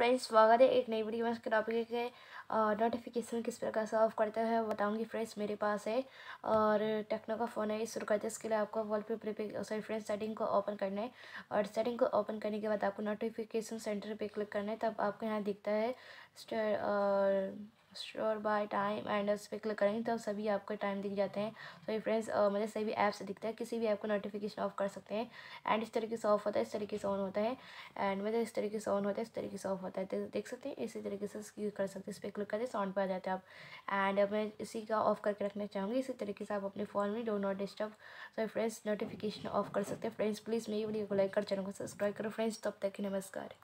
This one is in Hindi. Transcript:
फ्रेंड्स स्वागत है एक नई वीडियो में उसके टॉपिक के नोटिफिकेशन किस प्रकार से ऑफ करते हैं बताऊंगी फ्रेंड्स मेरे पास है और टेक्नो का फ़ोन है शुरू करते इसके लिए आपको वॉल पेपर पे सॉरी फ्रेंड्स सेटिंग को ओपन करना है और सेटिंग को ओपन करने के बाद आपको नोटिफिकेशन सेंटर पर क्लिक करना है तब आपको यहाँ दिखता है और श्योर बाय टाइम एंड उस पर क्लिक करेंगे तो सभी आपको टाइम दिख जाते हैं तो फ्रेंड्स मतलब मतलब सभी ऐप से दिखता है किसी भी ऐप को नोटिफिकेशन ऑफ कर सकते हैं एंड इस तरीके से ऑफ होता है इस तरीके से ऑन होता है एंड मतलब इस तरीके से ऑन होता है इस तरीके से ऑफ होता है तो देख सकते हैं इसी तरीके से यूज़ कर सकते हैं इस पर क्लिक करते हैं साउंड पर आ जाते हैं आप एंड मैं इसी का ऑफ करके रखना चाहूँगी इसी तरीके से आप अपने फ़ोन में do not disturb so friends notification off कर सकते हैं फ्रेंड्स प्लीज़ मेरी वीडियो को लाइक कर चैनल को सब्सक्राइब करो फ्रेंड्स तब तक ही नमस्कार